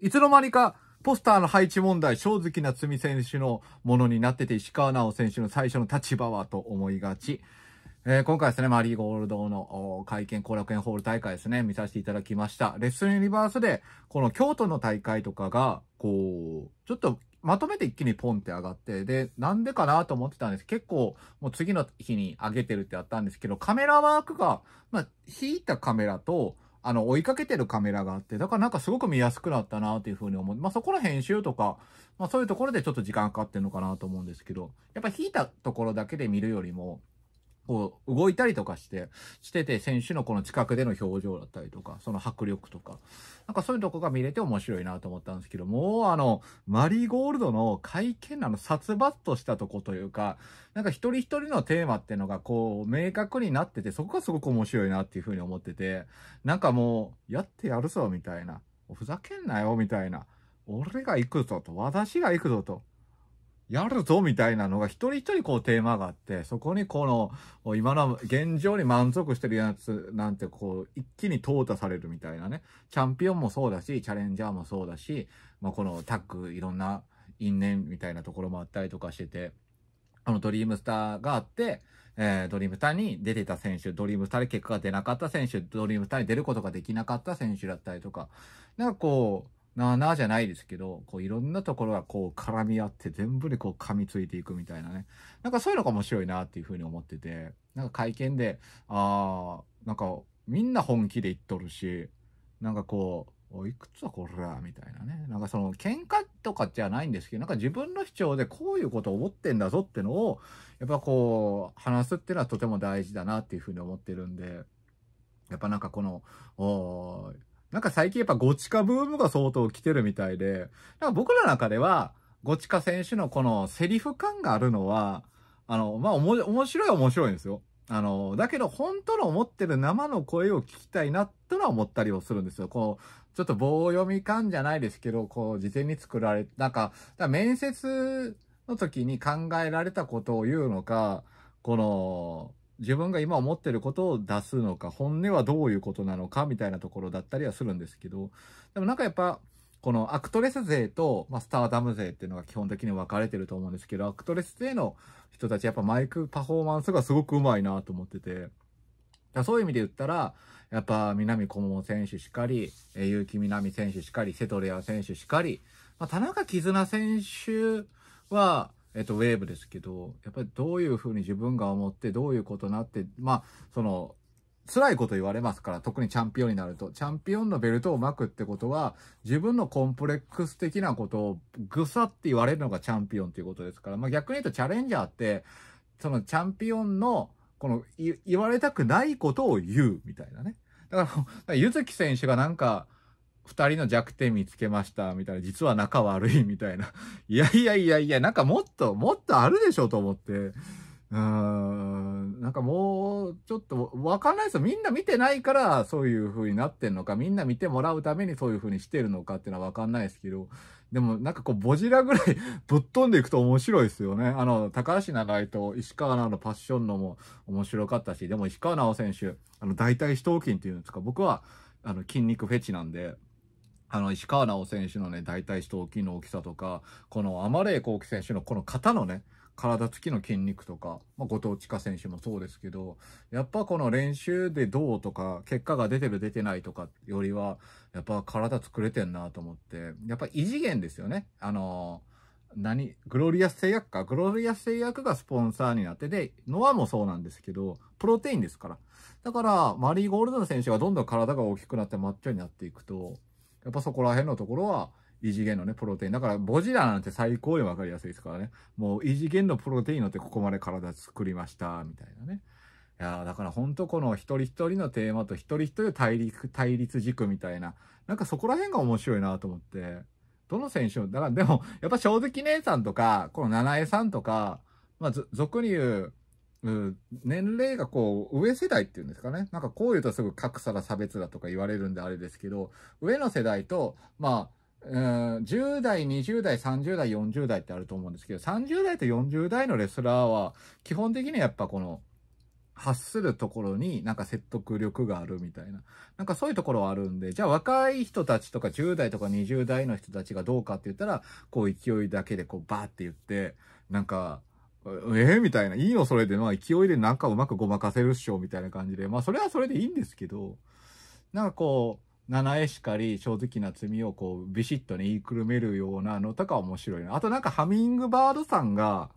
いつの間にか、ポスターの配置問題、正直な罪選手のものになってて、石川直選手の最初の立場はと思いがち。えー、今回ですね、マリーゴールドの会見後楽園ホール大会ですね、見させていただきました。レッスンユニバースで、この京都の大会とかが、こう、ちょっとまとめて一気にポンって上がって、で、なんでかなと思ってたんです結構、もう次の日に上げてるってあったんですけど、カメラワークが、まあ、引いたカメラと、あの、追いかけてるカメラがあって、だからなんかすごく見やすくなったなっていうふうに思って、まあそこの編集とか、まあそういうところでちょっと時間かかってるのかなと思うんですけど、やっぱ引いたところだけで見るよりも、こう、動いたりとかして、してて、選手のこの近くでの表情だったりとか、その迫力とか、なんかそういうとこが見れて面白いなと思ったんですけど、もうあの、マリーゴールドの会見なの殺伐としたとこというか、なんか一人一人のテーマっていうのがこう、明確になってて、そこがすごく面白いなっていうふうに思ってて、なんかもう、やってやるぞみたいな、ふざけんなよみたいな、俺が行くぞと、私が行くぞと、やるぞみたいなのが一人一人こうテーマがあって、そこにこの、今の現状に満足してるやつなんてこう、一気に淘汰されるみたいなね。チャンピオンもそうだし、チャレンジャーもそうだし、まあ、このタッグいろんな因縁みたいなところもあったりとかしてて、あのドリームスターがあって、えー、ドリームスターに出てた選手、ドリームスターで結果が出なかった選手、ドリームスターに出ることができなかった選手だったりとか、なんかこう、なあなあじゃないですけど、こういろんなところがこう絡み合って全部でこう噛みついていくみたいなね。なんかそういうのが面白いなっていうふうに思ってて、なんか会見で、ああ、なんかみんな本気で言っとるし、なんかこう、おいくつはこらみたいなね。なんかその喧嘩とかじゃないんですけど、なんか自分の主張でこういうことを思ってんだぞってのを、やっぱこう、話すっていうのはとても大事だなっていうふうに思ってるんで、やっぱなんかこの、おーなんか最近やっぱゴチカブームが相当来てるみたいで、なんか僕の中では、ゴチカ選手のこのセリフ感があるのは、あの、まあ、面白い面白いんですよ。あの、だけど本当の思ってる生の声を聞きたいなとは思ったりをするんですよ。こう、ちょっと棒読み感じゃないですけど、こう、事前に作られ、なんか、か面接の時に考えられたことを言うのか、この、自分が今思ってることを出すのか、本音はどういうことなのかみたいなところだったりはするんですけど、でもなんかやっぱ、このアクトレス勢と、まあ、スターダム勢っていうのが基本的に分かれてると思うんですけど、アクトレス勢の人たちやっぱマイクパフォーマンスがすごくうまいなと思ってて、そういう意味で言ったら、やっぱ南小桃選手しかり、結城南選手しかり、瀬戸レア選手しかり、まあ、田中絆選手は、えっと、ウェーブですけど、やっぱりどういうふうに自分が思って、どういうことになって、まあ、その、辛いこと言われますから、特にチャンピオンになると。チャンピオンのベルトを巻くってことは、自分のコンプレックス的なことをぐさって言われるのがチャンピオンっていうことですから、まあ逆に言うとチャレンジャーって、そのチャンピオンの、この、言われたくないことを言う、みたいなね。だから、ゆずき選手がなんか、2人の弱点見つけましたみたいな実は仲悪いみたいな いやいやいやいやなんかもっともっとあるでしょと思ってうーんなんかもうちょっとわかんないですよみんな見てないからそういう風になってんのかみんな見てもらうためにそういう風にしてるのかっていうのはわかんないですけどでもなんかこうボジラぐらい ぶっ飛んでいくと面白いですよねあの高橋長井と石川直のパッションのも面白かったしでも石川直選手あの大体四頭筋っていうんですか僕はあの筋肉フェチなんで。あの、石川直選手のね、大体四頭筋の大きさとか、このアマレイ輝選手のこの肩のね、体つきの筋肉とか、まあ、後藤千佳選手もそうですけど、やっぱこの練習でどうとか、結果が出てる出てないとかよりは、やっぱ体作れてんなと思って、やっぱ異次元ですよね。あの何グロリアス製薬か。グロリアス製薬がスポンサーになってで、ノアもそうなんですけど、プロテインですから。だから、マリーゴールドの選手がどんどん体が大きくなってマッチョになっていくと、やっぱそこら辺のところは、異次元のね、プロテイン。だから、ボジラなんて最高にわかりやすいですからね。もう異次元のプロテインのってここまで体作りました、みたいなね。いやだからほんとこの一人一人のテーマと一人一人の対立、対立軸みたいな。なんかそこら辺が面白いなと思って。どの選手も、だからでも、やっぱ正直姉さんとか、この七重さんとか、まあ、俗に言う、うん、年齢がこう、上世代っていうんですかね。なんかこう言うとすぐ格差だ差別だとか言われるんであれですけど、上の世代と、まあ、うん、10代、20代、30代、40代ってあると思うんですけど、30代と40代のレスラーは、基本的にはやっぱこの、発するところになんか説得力があるみたいな。なんかそういうところはあるんで、じゃあ若い人たちとか10代とか20代の人たちがどうかって言ったら、こう勢いだけでこうバーって言って、なんかえー、みたいな、いいのそれで、まあ勢いでなんかうまくごまかせるっしょ、みたいな感じで、まあそれはそれでいいんですけど、なんかこう、七重しかり正直な罪をこう、ビシッとね、言いくるめるようなのとか面白いな。あとなんかハミングバードさんが、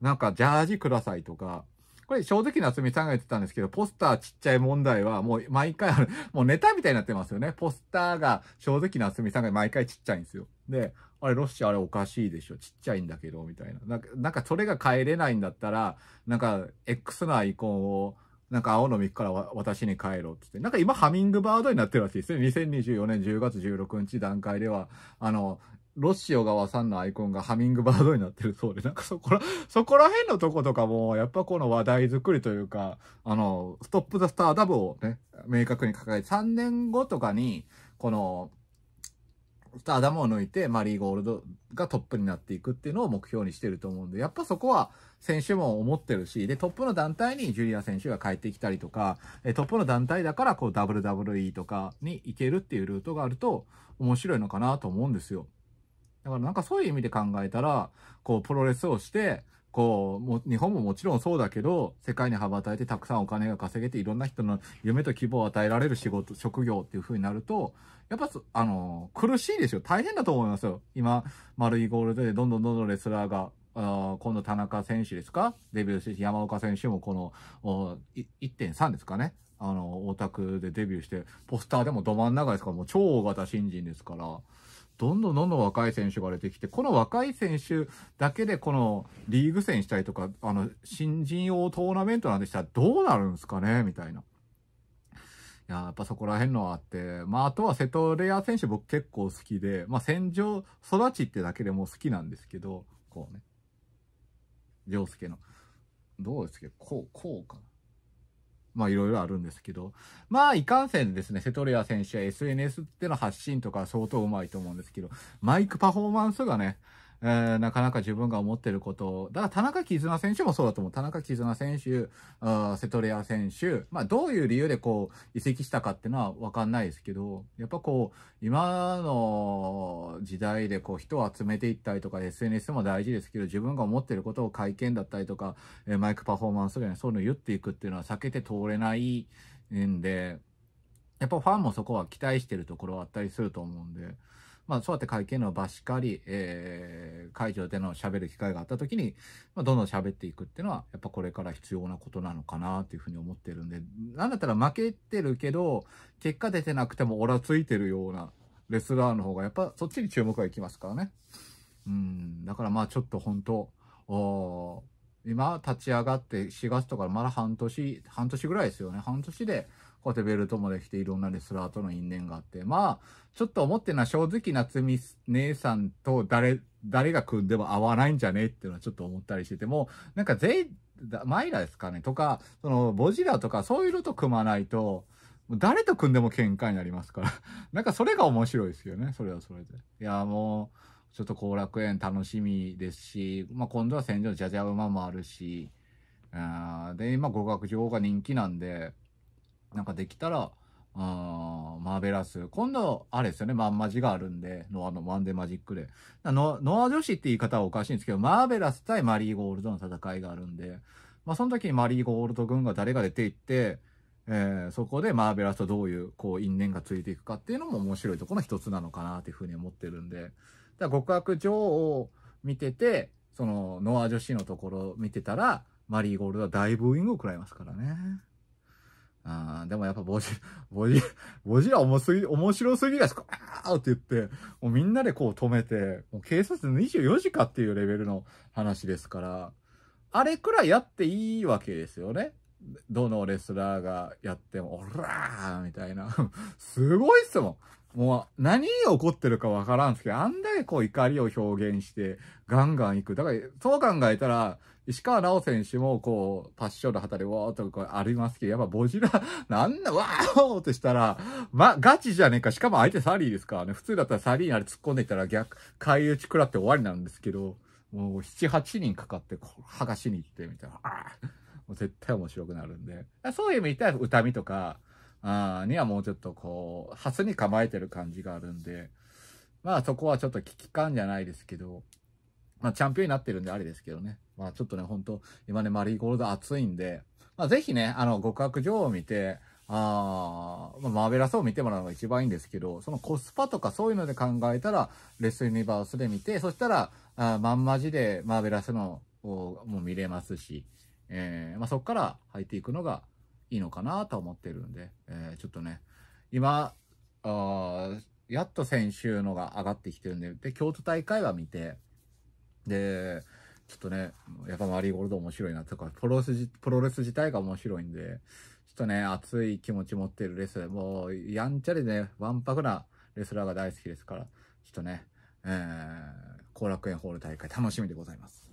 なんかジャージくださいとか、これ正直な罪さんが言ってたんですけど、ポスターちっちゃい問題はもう毎回ある、もうネタみたいになってますよね。ポスターが正直な罪さんが毎回ちっちゃいんですよ。で、あれロッシュあれおかしいでしょちっちゃいんだけどみたいななんかなんかそれが変えれないんだったらなんか X のアイコンをなんか青の3から私に帰ろうってって、なんか今ハミングバードになってるらしいですね。2024年10月16日段階では、あの、ロシオ川さんのアイコンがハミングバードになってるそうで、なんかそこら、そこら辺のとことかも、やっぱこの話題作りというか、あの、ストップザスターダブをね、明確に掲げて、3年後とかに、この、頭を抜いてマリーゴールドがトップになっていくっていうのを目標にしてると思うんで、やっぱそこは選手も思ってるし、で、トップの団体にジュリア選手が帰ってきたりとか、トップの団体だからこう WWE とかに行けるっていうルートがあると面白いのかなと思うんですよ。だからなんかそういう意味で考えたら、こうプロレスをして、こう、も日本ももちろんそうだけど、世界に羽ばたいてたくさんお金が稼げて、いろんな人の夢と希望を与えられる仕事、職業っていう風になると、やっぱ、あの、苦しいでしょ。大変だと思いますよ。今、丸いゴールドでどんどんどんどんレスラーが、あ今度田中選手ですかデビューして、山岡選手もこの1.3ですかね。あの、大田区でデビューして、ポスターでもど真ん中ですから、もう超大型新人ですから、どんどんどんどん若い選手が出てきて、この若い選手だけでこのリーグ戦したりとか、あの、新人王トーナメントなんてしたらどうなるんですかねみたいな。いや、やっぱそこら辺のはあって、まあ、あとは瀬戸レア選手僕結構好きで、まあ、戦場育ちってだけでも好きなんですけど、こうね。凌介の。どうですけど、こう、こうかな。まあいろいろあるんですけど、まあいかんせんですね、セトレア選手は SNS っての発信とか相当うまいと思うんですけど、マイクパフォーマンスがね、えー、なかなか自分が思ってること、だから田中絆選手もそうだと思う。田中絆選手、あセトレア選手、まあどういう理由でこう移籍したかっていうのはわかんないですけど、やっぱこう、今の時代でこう人を集めていったりとか SNS も大事ですけど、自分が思ってることを会見だったりとか、えマイクパフォーマンスとか、ね、そういうのを言っていくっていうのは避けて通れないんで、やっぱファンもそこは期待してるところはあったりすると思うんで、まあそうやって会見の場しかり、えー会場での喋る機会があった時に、まあ、どんどん喋っていくっていうのは、やっぱこれから必要なことなのかなっていうふうに思ってるんで、なんだったら負けてるけど、結果出てなくてもオラついてるようなレスラーの方が、やっぱそっちに注目がいきますからね。うん、だからまあちょっと本当、お今立ち上がって4月とかまだ半年、半年ぐらいですよね。半年で、こうやってベルトもできていろんなレスラーとの因縁があって、まあ、ちょっと思ってるのは正直夏美姉さんと誰誰が組んでも合わないんじゃねっていうのはちょっと思ったりしてても、なんかゼイ、マイラですかねとか、その、ボジラとかそういうのと組まないと、誰と組んでも喧嘩になりますから。なんかそれが面白いですよね。それはそれで。いや、もう、ちょっと後楽園楽しみですし、まあ、今度は戦場のじゃじゃ馬もあるし、あで、今、語学情報が人気なんで、なんかできたら、あマーベラス。今度、あれですよね、マンマジがあるんで、ノアのマンデマジックで。ノア女子って言い方はおかしいんですけど、マーベラス対マリーゴールドの戦いがあるんで、まあその時にマリーゴールド軍が誰が出ていって、えー、そこでマーベラスとどういう、こう、因縁がついていくかっていうのも面白いところの一つなのかなというふうに思ってるんで、だ極悪女王を見てて、その、ノア女子のところを見てたら、マリーゴールドは大ブーイングを食らいますからね。あでもやっぱボジ、ボ ジ、ボジラ面すぎ、面白すぎだし、あーって言って、もうみんなでこう止めて、もう警察24時かっていうレベルの話ですから、あれくらいやっていいわけですよね。どのレスラーがやっても、おらーみたいな。すごいっすもん。もう何が起こってるかわからんすけど、あんだけこう怒りを表現してガンガン行く。だから、そう考えたら、石川直選手もこう、パッションの旗でわーっとこうありますけど、やっぱボジラ、なんな、わーってしたら、ま、ガチじゃねえか。しかも相手サリーですからね。普通だったらサリーにあれ突っ込んでいたら逆、い打ち食らって終わりなんですけど、もう七八人かかって、剥がしに行って、みたいな。あもう絶対面白くなるんで。そういう意味で言ったら歌見とか、あにはもうちょっとこう、ハスに構えてる感じがあるんで、まあそこはちょっと危機感じゃないですけど、まあチャンピオンになってるんであれですけどね。まあちょっとね、ほんと、今ね、マリーゴールド熱いんで、まあぜひね、あの、極悪女王を見て、あまあ、マーベラスを見てもらうのが一番いいんですけど、そのコスパとかそういうので考えたら、レッスンユニバースで見て、そしたら、あまんまじでマーベラスのをもう見れますし、えー、まあ、そこから入っていくのがいいのかなと思ってるんで、えー、ちょっとね、今、あやっと先週のが上がってきてるんで、で、京都大会は見て、で、ちょっとね、やっぱマリーゴールド面白いなとか、プロレス、プロレス自体が面白いんで、ちょっとね、熱い気持ち持ってるレスラー、もう、やんちゃでね、わんぱくなレスラーが大好きですから、ちょっとね、えー、後楽園ホール大会楽しみでございます。